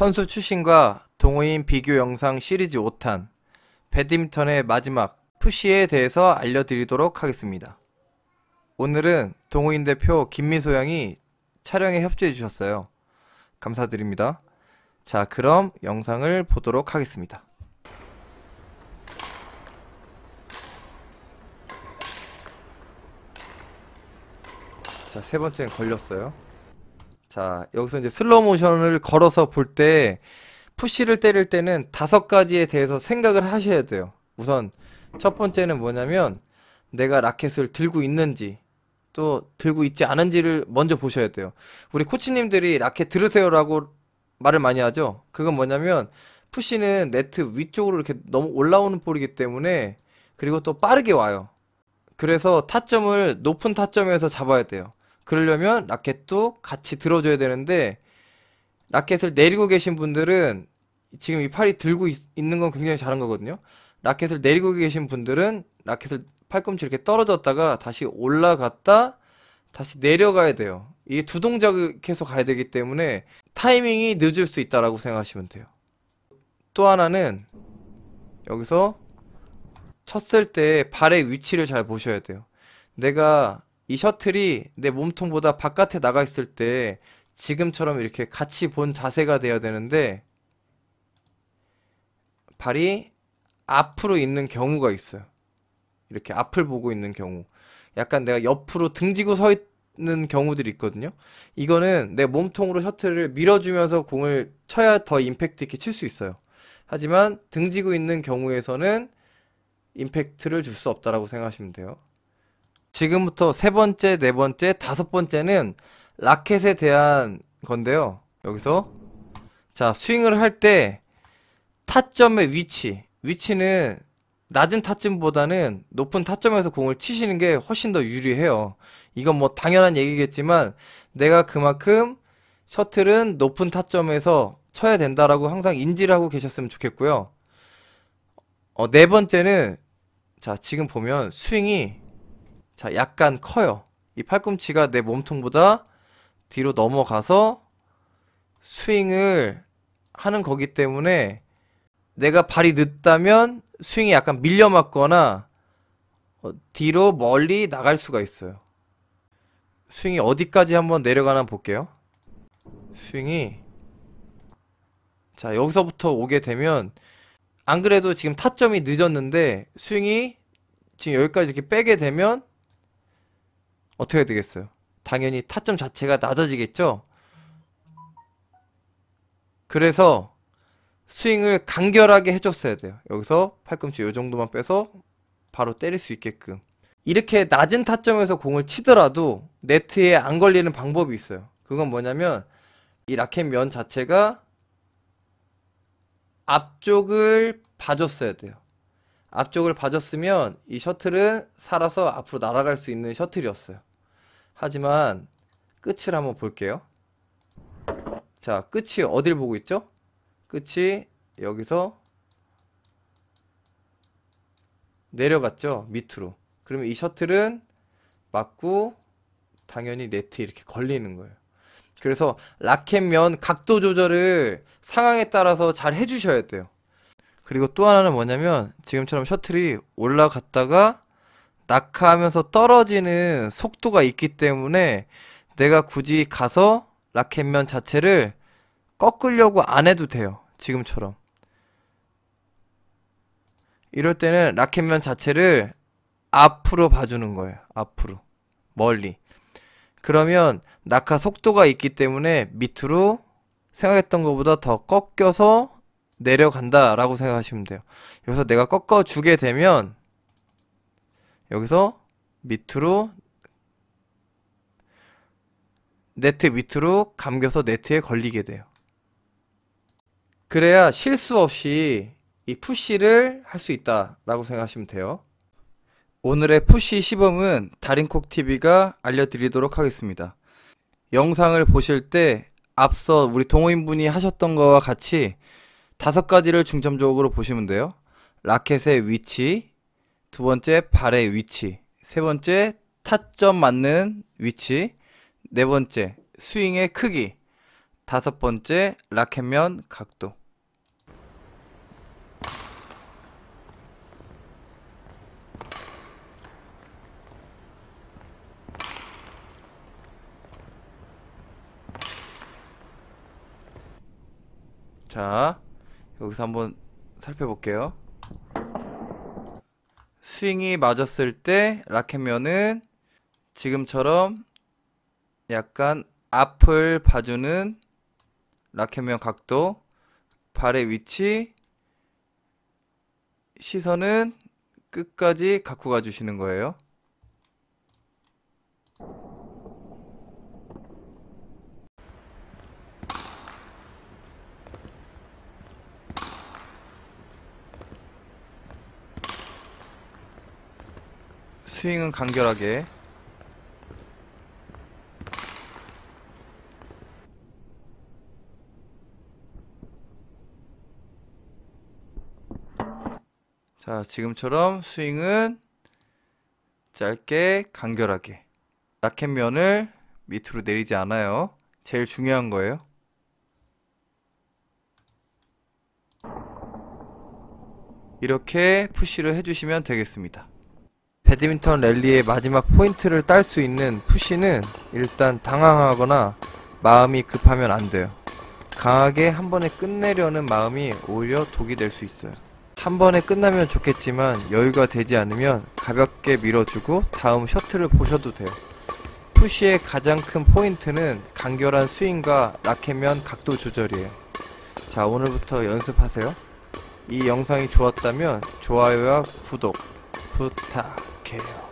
선수 출신과 동호인 비교 영상 시리즈 5탄 배드민턴의 마지막 푸시에 대해서 알려드리도록 하겠습니다. 오늘은 동호인 대표 김민소 양이 촬영에 협조해 주셨어요. 감사드립니다. 자 그럼 영상을 보도록 하겠습니다. 자세 번째는 걸렸어요. 자, 여기서 이제 슬로우 모션을 걸어서 볼 때 푸시를 때릴 때는 다섯 가지에 대해서 생각을 하셔야 돼요. 우선 첫 번째는 뭐냐면 내가 라켓을 들고 있는지 또 들고 있지 않은지를 먼저 보셔야 돼요. 우리 코치님들이 라켓 들으세요라고 말을 많이 하죠. 그건 뭐냐면 푸시는 네트 위쪽으로 이렇게 너무 올라오는 볼이기 때문에 그리고 또 빠르게 와요. 그래서 타점을 높은 타점에서 잡아야 돼요. 그러려면 라켓도 같이 들어줘야 되는데 라켓을 내리고 계신 분들은 지금 이 팔이 들고 있, 는건 굉장히 잘한 거거든요. 라켓을 내리고 계신 분들은 라켓을 팔꿈치 이렇게 떨어졌다가 다시 올라갔다 다시 내려가야 돼요. 이게 두 동작을 계속 가야 되기 때문에 타이밍이 늦을 수 있다라고 생각하시면 돼요. 또 하나는 여기서 쳤을 때 발의 위치를 잘 보셔야 돼요. 내가 이 셔틀이 내 몸통보다 바깥에 나가 있을 때 지금처럼 이렇게 같이 본 자세가 돼야 되는데 발이 앞으로 있는 경우가 있어요. 이렇게 앞을 보고 있는 경우. 약간 내가 옆으로 등지고 서 있는 경우들이 있거든요. 이거는 내 몸통으로 셔틀을 밀어주면서 공을 쳐야 더 임팩트 있게 칠 수 있어요. 하지만 등지고 있는 경우에서는 임팩트를 줄 수 없다라고 생각하시면 돼요. 지금부터 세 번째, 네 번째, 다섯 번째는 라켓에 대한 건데요. 여기서 자 스윙을 할 때 타점의 위치 위치는 낮은 타점보다는 높은 타점에서 공을 치시는 게 훨씬 더 유리해요. 이건 뭐 당연한 얘기겠지만 내가 그만큼 셔틀은 높은 타점에서 쳐야 된다라고 항상 인지를 하고 계셨으면 좋겠고요. 어, 네 번째는 자 지금 보면 스윙이 자, 약간 커요. 이 팔꿈치가 내 몸통보다 뒤로 넘어가서 스윙을 하는 거기 때문에 내가 발이 늦다면 스윙이 약간 밀려 맞거나 어, 뒤로 멀리 나갈 수가 있어요. 스윙이 어디까지 한번 내려가나 볼게요. 스윙이 자 여기서부터 오게 되면 안 그래도 지금 타점이 늦었는데 스윙이 지금 여기까지 이렇게 빼게 되면 어떻게 해야 되겠어요? 당연히 타점 자체가 낮아지겠죠? 그래서 스윙을 간결하게 해줬어야 돼요. 여기서 팔꿈치 요 정도만 빼서 바로 때릴 수 있게끔. 이렇게 낮은 타점에서 공을 치더라도 네트에 안 걸리는 방법이 있어요. 그건 뭐냐면 이 라켓 면 자체가 앞쪽을 봐줬어야 돼요. 앞쪽을 봐줬으면 이 셔틀은 살아서 앞으로 날아갈 수 있는 셔틀이었어요. 하지만 끝을 한번 볼게요. 자, 끝이 어딜 보고 있죠? 끝이 여기서 내려갔죠? 밑으로. 그러면 이 셔틀은 맞고 당연히 네트 이렇게 걸리는 거예요. 그래서 라켓면 각도 조절을 상황에 따라서 잘 해주셔야 돼요. 그리고 또 하나는 뭐냐면 지금처럼 셔틀이 올라갔다가 낙하하면서 떨어지는 속도가 있기 때문에 내가 굳이 가서 라켓면 자체를 꺾으려고 안 해도 돼요. 지금처럼. 이럴 때는 라켓면 자체를 앞으로 봐주는 거예요. 앞으로. 멀리. 그러면 낙하 속도가 있기 때문에 밑으로 생각했던 것보다 더 꺾여서 내려간다라고 생각하시면 돼요. 여기서 내가 꺾어주게 되면 여기서 밑으로 네트 밑으로 감겨서 네트에 걸리게 돼요. 그래야 실수 없이 이 푸시를 할 수 있다라고 생각하시면 돼요. 오늘의 푸시 시범은 다린콕TV가 알려드리도록 하겠습니다. 영상을 보실 때 앞서 우리 동호인분이 하셨던 것과 같이 다섯 가지를 중점적으로 보시면 돼요. 라켓의 위치, 두 번째 발의 위치, 세 번째 타점 맞는 위치, 네 번째 스윙의 크기, 다섯 번째 라켓면 각도. 자, 여기서 한번 살펴볼게요. 스윙이 맞았을 때 라켓면은 지금처럼 약간 앞을 봐주는 라켓면 각도, 발의 위치, 시선은 끝까지 갖고 가주시는 거예요. 스윙은 간결하게 자 지금처럼 스윙은 짧게 간결하게 라켓면을 밑으로 내리지 않아요 제일 중요한 거예요 이렇게 푸쉬를 해주시면 되겠습니다 배드민턴 랠리의 마지막 포인트를 딸 수 있는 푸시는 일단 당황하거나 마음이 급하면 안 돼요. 강하게 한 번에 끝내려는 마음이 오히려 독이 될 수 있어요. 한 번에 끝나면 좋겠지만 여유가 되지 않으면 가볍게 밀어주고 다음 셔틀을 보셔도 돼요. 푸시의 가장 큰 포인트는 간결한 스윙과 라켓면 각도 조절이에요. 자 오늘부터 연습하세요. 이 영상이 좋았다면 좋아요와 구독 부탁 Kale.